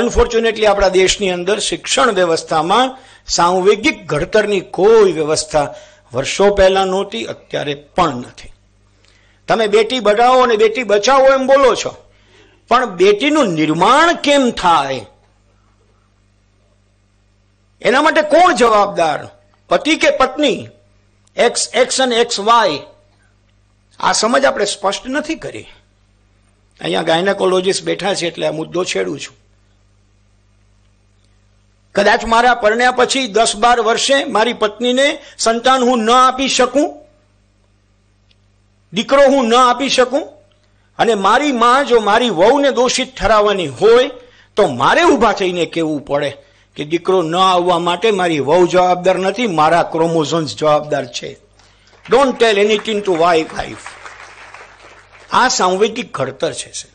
unfortunately આપણા દેશની અંદર શિક્ષણ વ્યવસ્થામાં સાંવેગિક ઘડતરની કોઈ વ્યવસ્થા વર્ષો પહેલાં નહોતી અત્યારે પણ નથી તમે બેટી બઢાવો અને બેટી બચાવો એમ બોલો છો પણ બેટીનું નિર્માણ કેમ થાય એના માટે કોણ જવાબદાર પતિ કે પત્ની એક્સ એક્સ અને એક્સ વાય આ સમજ આપણે સ્પષ્ટ નથી કરી અહીંયા ગાયનેકોલોજીસ્ટ બેઠા છે એટલે આ મુદ્દો છેડું છું કદાચ મારા પરણ્યા પછી દસ બાર વર્ષે મારી પત્નીને સંતાન હું ન આપી શકું દીકરો હું ન આપી શકું અને મારી માં જો મારી વહુને દોષિત ઠરાવવાની હોય તો મારે ઊભા થઈને કહેવું પડે કે દીકરો ન આવવા માટે મારી વહુ જવાબદાર નથી મારા ક્રોમોઝોન્સ જવાબદાર છે don't tell anything to wife wife આ સાંવેદિક ઘડતર છે સર